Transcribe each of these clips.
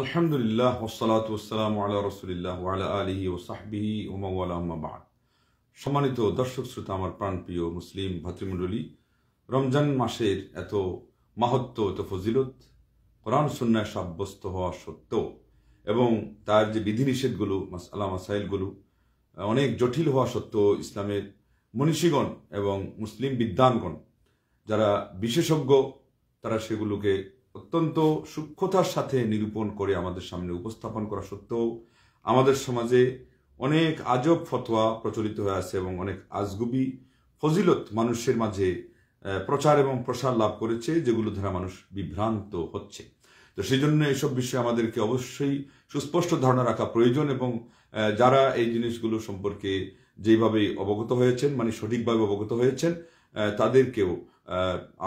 আলহামদুলিল্লাহ ওসলাত ওসালাম আল্লাহ রসুলিল্লাহ আলহি ও সাহবিহি ওমাউলাহমাবাদ সম্মানিত দর্শক শ্রোতা আমার প্রিয় মুসলিম ভাতৃমণ্ডলী রমজান মাসের এত মাহাত্ম এত ফজিলত কোরআন সন্ন্যায় সাব্যস্ত হওয়া সত্ত্বেও এবং তার যে বিধিনিষেধগুলো মাসালা মাসাইলগুলো অনেক জটিল হওয়া সত্ত্বেও ইসলামের মনীষীগণ এবং মুসলিম বিদ্বানগণ যারা বিশেষজ্ঞ তারা সেগুলোকে অত্যন্ত সূক্ষ্মতার সাথে নিরূপণ করে আমাদের সামনে উপস্থাপন করা সত্ত্বেও আমাদের সমাজে অনেক আজব ফতোয়া প্রচলিত হয়ে আছে এবং অনেক আজগুবি ফজিলত মানুষের মাঝে প্রচার এবং প্রসার লাভ করেছে যেগুলো ধারা মানুষ বিভ্রান্ত হচ্ছে তো সেই জন্য এইসব বিষয়ে আমাদেরকে অবশ্যই সুস্পষ্ট ধারণা রাখা প্রয়োজন এবং যারা এই জিনিসগুলো সম্পর্কে যেভাবে অবগত হয়েছেন মানে সঠিকভাবে অবগত হয়েছেন তাদেরকেও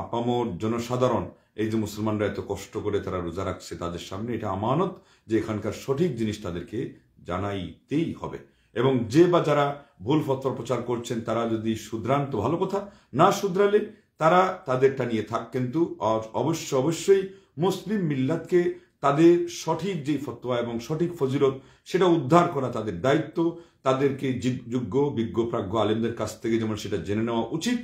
আপামর জনসাধারণ এই যে মুসলমানরা এত কষ্ট করে তারা রোজা রাখছে তাদের সামনে এটা আমানত যে এখানকার সঠিক জিনিস তাদেরকে জানাইতেই হবে এবং যে বা যারা ভুল ফতর প্রচার করছেন তারা যদি শুধরান তো ভালো কথা না শুধরালে তারা তাদেরটা নিয়ে থাক কিন্তু অবশ্য অবশ্যই মুসলিম মিল্লাতকে তাদের সঠিক যে ফতোয়া এবং সঠিক ফজিলত সেটা উদ্ধার করা তাদের দায়িত্ব তাদেরকে যোগ্য বিজ্ঞ প্রাজ্ঞ আলেমদের কাছ থেকে যেমন সেটা জেনে নেওয়া উচিত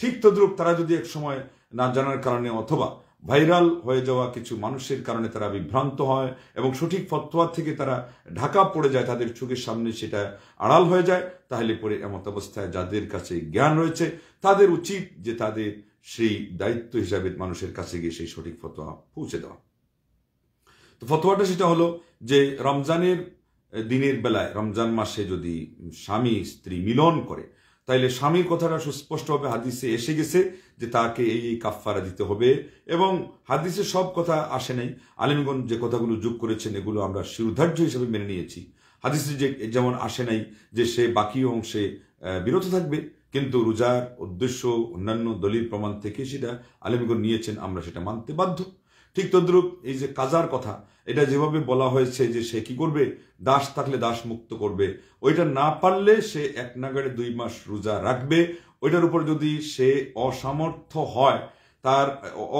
ঠিক তদ্রুপ তারা যদি এক সময় না জানার কারণে অথবা ভাইরাল হয়ে যাওয়া কিছু মানুষের কারণে তারা বিভ্রান্ত হয় এবং সঠিক ফতোয়া থেকে তারা ঢাকা পড়ে যায় তাদের চোখের সামনে সেটা আড়াল হয়ে যায় তাহলে পরে এমত অবস্থায় যাদের কাছে জ্ঞান রয়েছে তাদের উচিত যে তাদের সেই দায়িত্ব হিসাবে মানুষের কাছে গিয়ে সেই সঠিক ফতোয়া পৌঁছে দেওয়া তো ফতোয়াটা সেটা হলো যে রমজানের দিনের বেলায় রমজান মাসে যদি স্বামী স্ত্রী মিলন করে তাইলে স্বামীর কথাটা সুস্পষ্টভাবে হাদিসে এসে গেছে যে তাকে এই এই কাফফারা দিতে হবে এবং হাদিসে সব কথা আসে নাই আলিমগঞ্জ যে কথাগুলো যোগ করেছেন এগুলো আমরা শিরোধার্য হিসেবে মেনে নিয়েছি হাদিসে যে যেমন আসে নাই যে সে বাকি অংশে বিরত থাকবে কিন্তু রোজার উদ্দেশ্য অন্যান্য দলিল প্রমাণ থেকে সেটা আলিমগঞ্জ নিয়েছেন আমরা সেটা মানতে বাধ্য ঠিক তদ্রুপ এই যে কাজার কথা এটা যেভাবে বলা হয়েছে যে সে কি করবে দাস থাকলে দাস মুক্ত করবে ওইটা না পারলে সে এক নাগাড়ে দুই মাস রোজা রাখবে ওইটার উপর যদি সে অসামর্থ্য হয় তার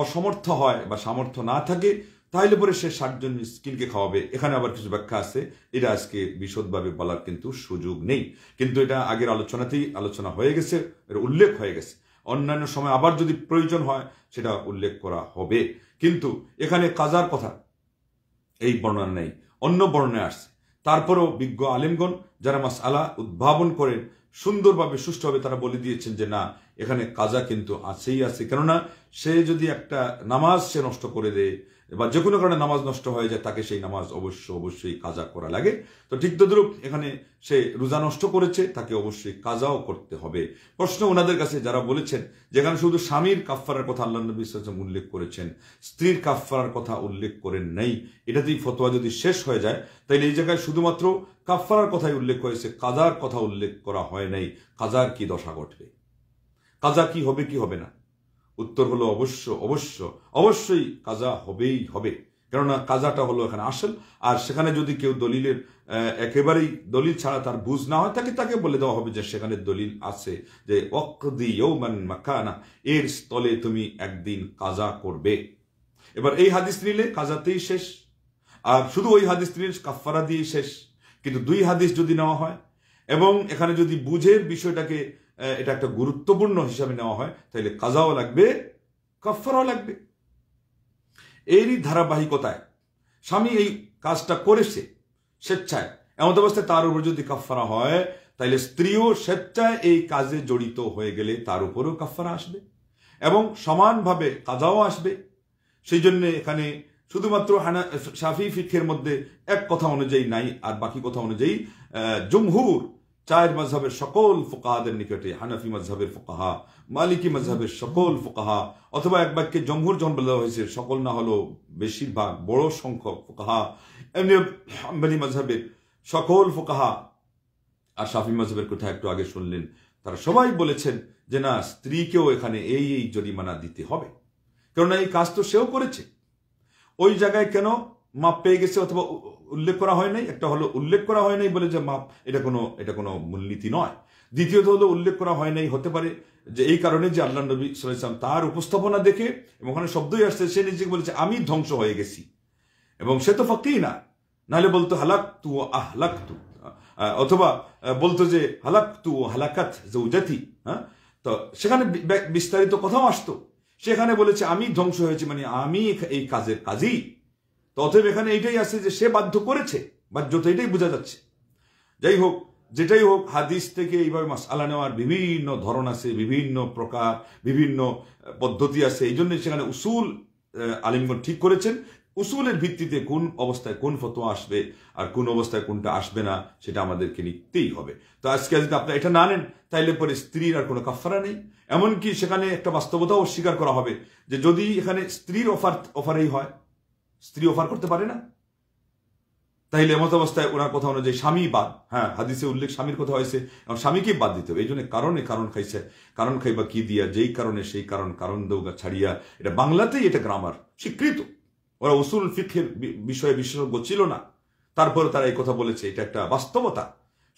অসমর্থ হয় বা সামর্থ্য না থাকে তাহলে পরে সে ষাটজন স্কিলকে খাওয়াবে এখানে আবার কিছু ব্যাখ্যা আছে এটা আজকে বিশদভাবে বলার কিন্তু সুযোগ নেই কিন্তু এটা আগের আলোচনাতেই আলোচনা হয়ে গেছে এর উল্লেখ হয়ে গেছে অন্যান্য সময় আবার যদি প্রয়োজন হয় সেটা উল্লেখ করা হবে কিন্তু এখানে কাজার কথা এই বর্ণনা নেই অন্য বর্ণনা আসছে তারপরেও বিজ্ঞ আলিমগণ যারা মাস আলা উদ্ভাবন করেন সুন্দরভাবে সুষ্ঠুভাবে তারা বলে দিয়েছেন যে না এখানে কাজা কিন্তু আছেই আছে কেননা সে যদি একটা নামাজ সে নষ্ট করে দেয় এবার যে কোনো কারণে নামাজ নষ্ট হয়ে যায় তাকে সেই নামাজ অবশ্য অবশ্যই কাজা করা লাগে তো ঠিক তদ্রুপ এখানে সে রোজা নষ্ট করেছে তাকে অবশ্যই কাজাও করতে হবে প্রশ্ন ওনাদের কাছে যারা বলেছেন যেখানে শুধু স্বামীর কাফফারার কথা আল্লাহ নবী ইসলাম উল্লেখ করেছেন স্ত্রীর কাফফারার কথা উল্লেখ করেন নেই এটাতেই ফতোয়া যদি শেষ হয়ে যায় তাইলে এই জায়গায় শুধুমাত্র কাফফারার কথাই উল্লেখ হয়েছে কাজার কথা উল্লেখ করা হয় নাই কাজার কি দশা ঘটবে কাজা কি হবে কি হবে না উত্তর হলো অবশ্য অবশ্য অবশ্যই কাজা হবেই হবে কেননা কাজাটা হলো এখানে আসল আর সেখানে যদি কেউ দলিলের একেবারেই দলিল ছাড়া তার বুঝ না হয় তাকে তাকে বলে দেওয়া হবে যে সেখানে দলিল আছে যে অকদি মান মাকানা এর স্থলে তুমি একদিন কাজা করবে এবার এই হাদিস নিলে কাজাতেই শেষ আর শুধু ওই হাদিস নিলে কাফারা দিয়ে শেষ কিন্তু দুই হাদিস যদি নেওয়া হয় এবং এখানে যদি বুঝের বিষয়টাকে এটা একটা গুরুত্বপূর্ণ হিসাবে নেওয়া হয় তাহলে কাজাও লাগবে কাফারাও লাগবে এরই ধারাবাহিকতায় স্বামী এই কাজটা করেছে স্বেচ্ছায় এমন অবস্থায় তার উপর যদি কাফারা হয় তাহলে স্ত্রীও স্বেচ্ছায় এই কাজে জড়িত হয়ে গেলে তার উপরেও কাফারা আসবে এবং সমানভাবে কাজাও আসবে সেই জন্য এখানে শুধুমাত্র হানা শাফি ফিক্ষের মধ্যে এক কথা অনুযায়ী নাই আর বাকি কথা অনুযায়ী জমহুর চায়ের মজহবের সকল ফুকাহাদের নিকটে হানাফি মজহবের ফুকাহা মালিকি মজহবের সকল ফুকাহা অথবা এক বাক্যে জমহুর যখন বলা হয়েছে সকল না হলো বেশিরভাগ বড় সংখ্যক ফুকাহা এমনি আম্বানি মজহবের সকল ফুকাহা আর সাফি মজহবের কথা একটু আগে শুনলেন তারা সবাই বলেছেন যে না স্ত্রীকেও এখানে এই এই জরিমানা দিতে হবে কেননা এই কাজ তো সেও করেছে ওই জায়গায় কেন মাপ পেয়ে গেছে অথবা উল্লেখ করা হয় নাই একটা হলো উল্লেখ করা হয় নাই বলে যে মাপ এটা কোনো এটা কোনো মূলনীতি নয় দ্বিতীয়ত হলো উল্লেখ করা হয় নাই হতে পারে যে এই কারণে যে আল্লাহ নবী সাল্লাম তার উপস্থাপনা দেখে এবং ওখানে শব্দই আসছে সে নিজেকে বলেছে আমি ধ্বংস হয়ে গেছি এবং সে তো ফাঁকেই না নাহলে বলতো হালাক তু আহলাক তু অথবা বলতো যে হালাক তু হালাকাত জৌজাতি হ্যাঁ তো সেখানে বিস্তারিত কথাও আসতো সেখানে বলেছে আমি ধ্বংস হয়েছি মানে আমি এই কাজের কাজেই অতএব এখানে এইটাই আছে যে সে বাধ্য করেছে বাধ্য তো এটাই বোঝা যাচ্ছে যাই হোক যেটাই হোক হাদিস থেকে এইভাবে আলা নেওয়ার বিভিন্ন ধরন আছে বিভিন্ন প্রকার বিভিন্ন পদ্ধতি আছে এই জন্য সেখানে উসুল আলিমগণ ঠিক করেছেন উসুলের ভিত্তিতে কোন অবস্থায় কোন ফতোয়া আসবে আর কোন অবস্থায় কোনটা আসবে না সেটা আমাদেরকে নিতেই হবে তো আজকে যদি আপনি এটা না নেন তাইলে পরে স্ত্রীর আর কোনো কাফারা নেই এমনকি সেখানে একটা বাস্তবতাও স্বীকার করা হবে যে যদি এখানে স্ত্রীর অফার অফারেই হয় স্ত্রী অফার করতে পারে না তাইলে এমত অবস্থায় ওনার কথা অনুযায়ী স্বামী বাদ হ্যাঁ হাদিসে উল্লেখ স্বামীর কথা হয়েছে এবং স্বামীকে বাদ দিতে হবে এই জন্য কারণে কারণ খাইছে কারণ খাইবা কি দিয়া যেই কারণে সেই কারণ কারণ দৌগা ছাড়িয়া এটা বাংলাতেই এটা গ্রামার স্বীকৃত ওরা উসুল ফিক্ষের বিষয়ে বিশেষজ্ঞ ছিল না তারপরে তারা এই কথা বলেছে এটা একটা বাস্তবতা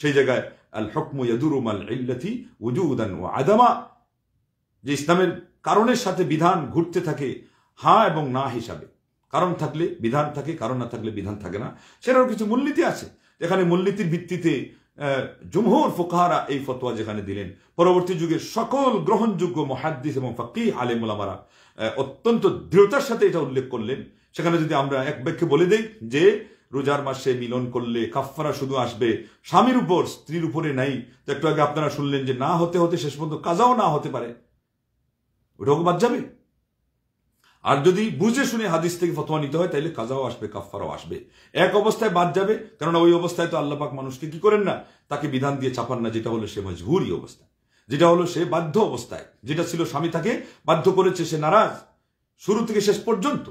সেই জায়গায় আল হকম ইয়াদুরুম আল ইল্লাতি উজুদান ও আদামা যে ইসলামের কারণের সাথে বিধান ঘুরতে থাকে হা এবং না হিসাবে কারণ থাকলে বিধান থাকে কারণ না থাকলে বিধান থাকে না সেটারও কিছু মূলনীতি আছে যেখানে মূলনীতির ভিত্তিতে জুমহুর ফোকাহারা এই ফতোয়া যেখানে দিলেন পরবর্তী যুগে সকল গ্রহণযোগ্য মহাদ্দিস এবং ফাকি আলেমুলামারা অত্যন্ত দৃঢ়তার সাথে এটা উল্লেখ করলেন সেখানে যদি আমরা এক ব্যাখ্যে বলে দেই যে রোজার মাসে মিলন করলে কাফফারা শুধু আসবে স্বামীর উপর স্ত্রীর উপরে নাই তো একটু আগে আপনারা শুনলেন যে না হতে হতে শেষ পর্যন্ত কাজাও না হতে পারে ওটাও বাদ যাবে আর যদি বুঝে শুনে হাদিস থেকে ফতোয়া নিতে হয় তাহলে কাজাও আসবে কাফারও আসবে এক অবস্থায় বাদ যাবে কেননা ওই অবস্থায় তো আল্লাপাক মানুষকে কি করেন না তাকে বিধান দিয়ে চাপান না যেটা হলো সে মজবুরি অবস্থা যেটা হলো সে বাধ্য অবস্থায় যেটা ছিল স্বামী তাকে বাধ্য করেছে সে নারাজ শুরু থেকে শেষ পর্যন্ত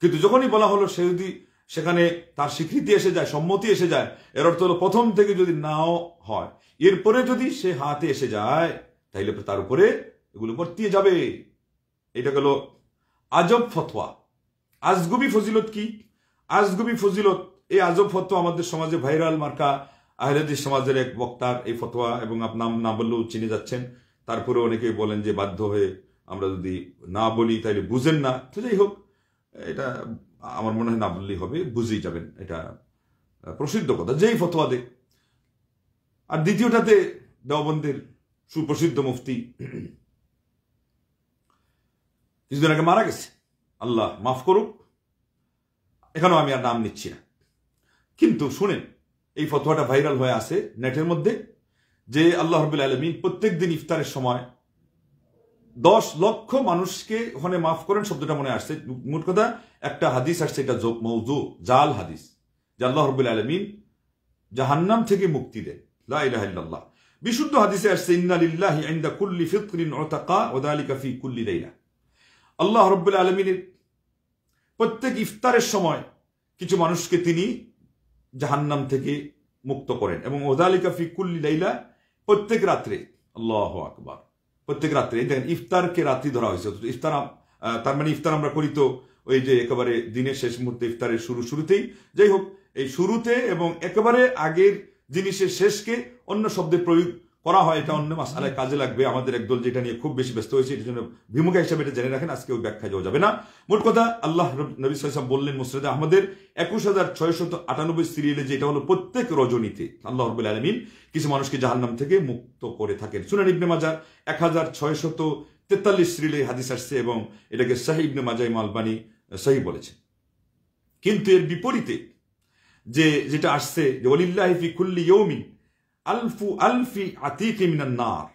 কিন্তু যখনই বলা হলো সে যদি সেখানে তার স্বীকৃতি এসে যায় সম্মতি এসে যায় এর অর্থ হলো প্রথম থেকে যদি নাও হয় এরপরে যদি সে হাতে এসে যায় তাহলে তার উপরে এগুলো বর্তিয়ে যাবে এটা গেল আজব ফতোয়া আজগুবি ফজিলত কি আজগুবি ফজিলত এই আজব ফতোয়া আমাদের সমাজে ভাইরাল মার্কা আহলেদি সমাজের এক বক্তার এই ফতোয়া এবং আপনার নাম বললেও চিনে যাচ্ছেন তারপরে অনেকেই বলেন যে বাধ্য হয়ে আমরা যদি না বলি তাহলে বুঝেন না তো যাই হোক এটা আমার মনে হয় না বললেই হবে বুঝেই যাবেন এটা প্রসিদ্ধ কথা যেই ফতোয়া দে আর দ্বিতীয়টাতে দেওবন্দের সুপ্রসিদ্ধ মুফতি কিছুদিন আগে মারা গেছে আল্লাহ মাফ করুক এখানেও আমি আর নাম নিচ্ছি না কিন্তু শুনেন এই ফতোয়াটা ভাইরাল হয়ে আছে নেটের মধ্যে যে আল্লাহ হরবুল আলমিন প্রত্যেক দিন ইফতারের সময় দশ লক্ষ মানুষকে ওখানে মাফ করেন শব্দটা মনে আসছে মোট কথা একটা হাদিস আসছে এটা মৌজু জাল হাদিস যে আল্লাহ রবুল আলমিন জাহান্নাম থেকে মুক্তি দেন বিশুদ্ধ হাদিসে আসছে ইন্দালিল্লাহ ইন্দা কুল্লি ফিতরিন অর্থাৎ ওদালিকা ফি কুল্লি লাইলা আল্লাহ রব্বুল আলমিনের প্রত্যেক ইফতারের সময় কিছু মানুষকে তিনি জাহান্নাম থেকে মুক্ত করেন এবং ওদালিকা ফিকুল্লি লাইলা প্রত্যেক রাত্রে আল্লাহ আকবর প্রত্যেক রাত্রে দেখেন ইফতারকে রাত্রি ধরা হয়েছে ইফতার তার মানে ইফতার আমরা করি তো ওই যে একেবারে দিনের শেষ মুহূর্তে ইফতারের শুরু শুরুতেই যাই হোক এই শুরুতে এবং একেবারে আগের জিনিসের শেষকে অন্য শব্দে প্রয়োগ করা হয় এটা অন্য মাসালায় কাজে লাগবে আমাদের একদল যেটা নিয়ে খুব বেশি ব্যস্ত হয়েছে এটার জন্য ভিমুখা হিসাবে এটা জেনে রাখেন আজকে ওই ব্যাখ্যা যাওয়া যাবে না মোট কথা আল্লাহ নবী সাল্লাম বললেন মুসরেদ আহমদের একুশ হাজার ছয়শত আটানব্বই সিরিয়ালে যেটা হলো প্রত্যেক রজনীতে আল্লাহ রবুল আলমিন কিছু মানুষকে জাহান্নাম থেকে মুক্ত করে থাকেন সুনান ইবনে মাজার এক হাজার ছয়শত তেতাল্লিশ সিরিয়ালে হাদিস আসছে এবং এটাকে শাহী ইবনে মাজাই মালবানী সাহি বলেছে কিন্তু এর বিপরীতে যে যেটা আসছে যে অলিল্লাহিফি কুল্লি ইয়ৌমিন আলফু আলফি আতিকি মিনান নার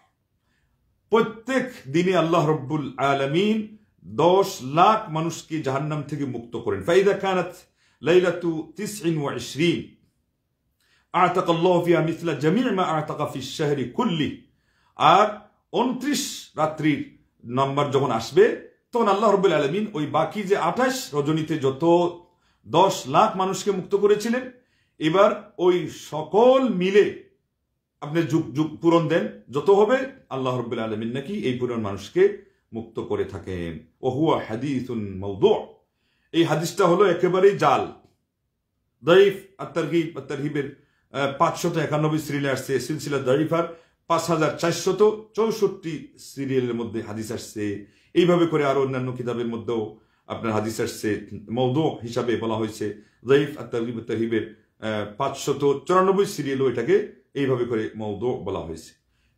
প্রত্যেক দিনে আল্লাহ রব্বুল আলমিন দশ লাখ মানুষকে জাহান্নাম থেকে মুক্ত করেন ফাইদা কানাত লাইলাতু তিসইন ওয়া ইশরিন আতাক আল্লাহ ফিয়া মিথলা জামি মা আতাক ফি শাহরি কুল্লি আর উনত্রিশ রাত্রির নাম্বার যখন আসবে তখন আল্লাহ রব্বুল আলমিন ওই বাকি যে আঠাশ রজনীতে যত দশ লাখ মানুষকে মুক্ত করেছিলেন এবার ওই সকল মিলে আপনি যুগ যুগ পূরণ দেন যত হবে আল্লাহ রব্বুল আলমিন নাকি এই পূরণ মানুষকে মুক্ত করে থাকেন ওহুয়া হাদিস এই হাদিসটা হলো একেবারেই জাল দরিফ আত্তারগিব আত্তারহিবের পাঁচশত একানব্বই সিরিয়ালে আসছে সিলসিলা দরিফার পাঁচ হাজার চারশত চৌষট্টি সিরিয়ালের মধ্যে হাদিস আসছে এইভাবে করে আরো অন্যান্য কিতাবের মধ্যেও আপনার হাদিস আসছে মৌদ হিসাবে বলা হয়েছে জয়ীফ আত্তাহিব তাহিবের পাঁচশত চুরানব্বই সিরিয়ালও এটাকে এইভাবে করে মৌদ বলা হয়েছে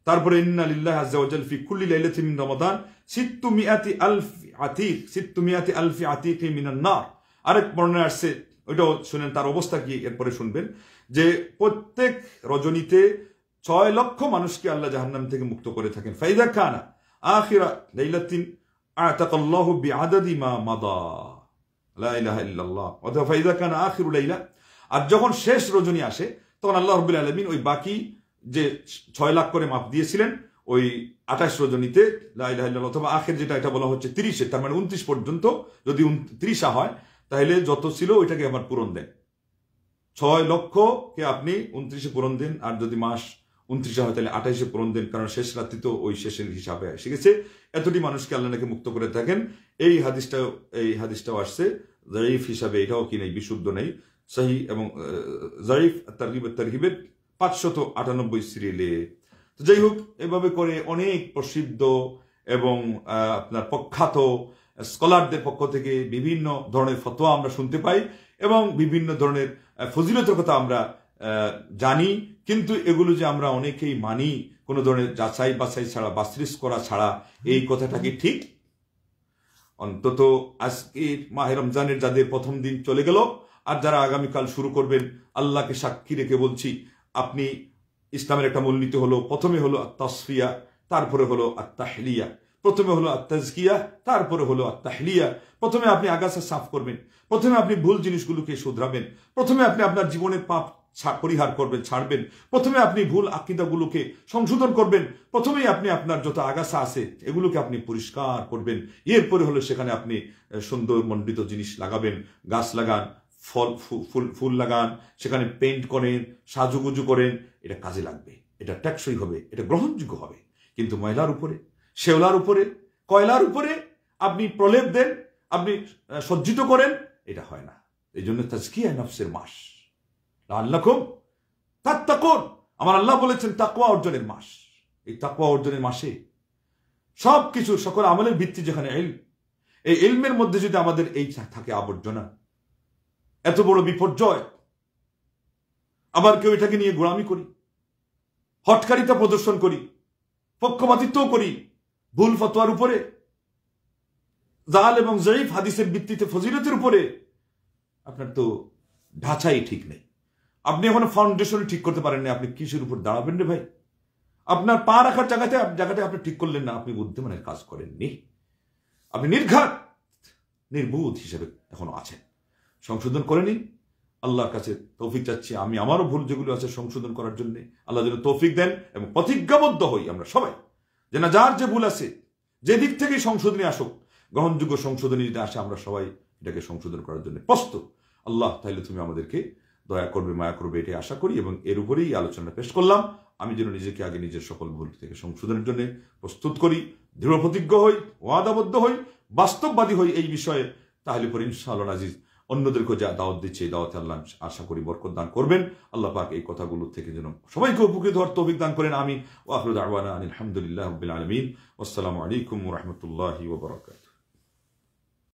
তারপরে ইন্নালিল্লাহ আজ্জাওয়াজাল ফি কুল্লি লাইলাতিন মিন রমাদান সিত্তু মিআতি আলফ আতিক সিত্তু মিআতি আলফি আতিক মিনান নার আরেক বর্ণনা আসছে ওইটাও শুনেন তার অবস্থা কি এরপরে শুনবেন যে প্রত্যেক রজনীতে ছয় লক্ষ মানুষকে আল্লাহ জাহান্নাম থেকে মুক্ত করে থাকেন ফাইদা খানা আখিরা লাইলাতিন আতাকাল্লাহ বিআদাদি মা মাদা লা ইলাহা ইল্লাল্লাহ অথবা ফাইদা খানা আখিরু লাইলা আর যখন শেষ রজনী আসে তখন আল্লাহ রবুল আলমিন ওই বাকি যে ছয় লাখ করে মাপ দিয়েছিলেন ওই আঠাশ রজনীতে অথবা আখের যেটা এটা বলা হচ্ছে তিরিশে তার মানে উনত্রিশ পর্যন্ত যদি ত্রিশা হয় তাহলে যত ছিল ওইটাকে আবার পূরণ দেন ছয় লক্ষকে আপনি উনত্রিশে পূরণ দেন আর যদি মাস উনত্রিশে হয় তাহলে আঠাইশে পূরণ দেন কারণ শেষ রাত্রি তো ওই শেষের হিসাবে এসে গেছে এতটি মানুষকে আল্লাহ নাকি মুক্ত করে থাকেন এই হাদিসটা এই হাদিসটাও আসছে জয়ীফ হিসাবে এটাও কি নেই বিশুদ্ধ নেই সহি এবং জারিফ তারগিব তারহিবের পাঁচশত আটানব্বই সিরিয়ালে তো যাই হোক এভাবে করে অনেক প্রসিদ্ধ এবং আপনার প্রখ্যাত স্কলারদের পক্ষ থেকে বিভিন্ন ধরনের ফতোয়া আমরা শুনতে পাই এবং বিভিন্ন ধরনের ফজিলতের কথা আমরা জানি কিন্তু এগুলো যে আমরা অনেকেই মানি কোনো ধরনের যাচাই বাছাই ছাড়া বাসরিস করা ছাড়া এই কথাটা কি ঠিক অন্তত আজকে মাহের রমজানের যাদের প্রথম দিন চলে গেল আর যারা আগামীকাল শুরু করবেন আল্লাহকে সাক্ষী রেখে বলছি আপনি ইসলামের একটা মূলনীতি হলো প্রথমে হলো আত্মাসফিয়া তারপরে হলো আত্মাহলিয়া প্রথমে হলো আত্মাজকিয়া তারপরে হলো আত্মাহলিয়া প্রথমে আপনি আগাছা সাফ করবেন প্রথমে আপনি ভুল জিনিসগুলোকে শুধরাবেন প্রথমে আপনি আপনার জীবনে পাপ পরিহার করবেন ছাড়বেন প্রথমে আপনি ভুল আকিদাগুলোকে সংশোধন করবেন প্রথমেই আপনি আপনার যত আগাছা আছে এগুলোকে আপনি পরিষ্কার করবেন এরপরে হলে সেখানে আপনি সুন্দর মন্ডিত জিনিস লাগাবেন গাছ লাগান ফল ফুল ফুল লাগান সেখানে পেন্ট করেন সাজুগুজু করেন এটা কাজে লাগবে এটা ট্যাক্সই হবে এটা গ্রহণযোগ্য হবে কিন্তু ময়লার উপরে শেওলার উপরে কয়লার উপরে আপনি প্রলেপ দেন আপনি সজ্জিত করেন এটা হয় না এই জন্য তাজকিয়া নফসের মাস আল্লাহ খুব তার তাকন আমার আল্লাহ বলেছেন তাকুয়া অর্জনের মাস এই তাকুয়া অর্জনের মাসে সব কিছু সকল আমলের ভিত্তি যেখানে এল এই এলমের মধ্যে যদি আমাদের এই থাকে আবর্জনা এত বড় বিপর্যয় আবার কেউ এটাকে নিয়ে গোড়ামি করি হটকারিতা প্রদর্শন করি পক্ষপাতিত্ব করি ভুল ফতোয়ার উপরে জাল এবং জয়ীফ হাদিসের ভিত্তিতে ফজিলতের উপরে আপনার তো ঢাঁচাই ঠিক নেই আপনি এখন ফাউন্ডেশন ঠিক করতে পারেন না আপনি কিসের উপর দাঁড়াবেন রে ভাই আপনার পা রাখার জায়গাতে জায়গাতে আপনি ঠিক করলেন না আপনি বুদ্ধিমানের কাজ করেননি আপনি নির্ঘাত নির্বুধ হিসেবে এখনো আছেন সংশোধন করে নিন আল্লাহর কাছে তৌফিক চাচ্ছি আমি আমারও ভুল যেগুলো আছে সংশোধন করার জন্য আল্লাহ যেন তৌফিক দেন এবং প্রতিজ্ঞাবদ্ধ হই আমরা সবাই যে না যার যে ভুল আছে যে দিক থেকে সংশোধনী আসুক গ্রহণযোগ্য সংশোধনী যেটা আসে আমরা সবাই এটাকে সংশোধন করার জন্য প্রস্তুত আল্লাহ তাহলে তুমি আমাদেরকে দয়া করবে মায়া করবে এটাই আশা করি এবং এর উপরেই আলোচনা পেশ করলাম আমি যেন নিজেকে আগে নিজের সকল ভুল থেকে সংশোধনের জন্য প্রস্তুত করি দৃঢ় প্রতিজ্ঞ হই ওয়াদাবদ্ধ হই বাস্তববাদী হই এই বিষয়ে তাহলে পরে ইনশাআল্লাহ আজিজ অন্যদেরকেও যা দাওয়াত দিচ্ছে এই দাওয়াতে আল্লাহ আশা করি বরকত দান করবেন আল্লাহ পাক এই কথাগুলো থেকে যেন সবাইকে উপকৃত হওয়ার তৌফিক দান করেন আমি ওয়াহরুদ আওয়ানা আলহামদুলিল্লাহ আলমিন আসসালামু আলাইকুম রহমতুল্লাহি ওবরাকাত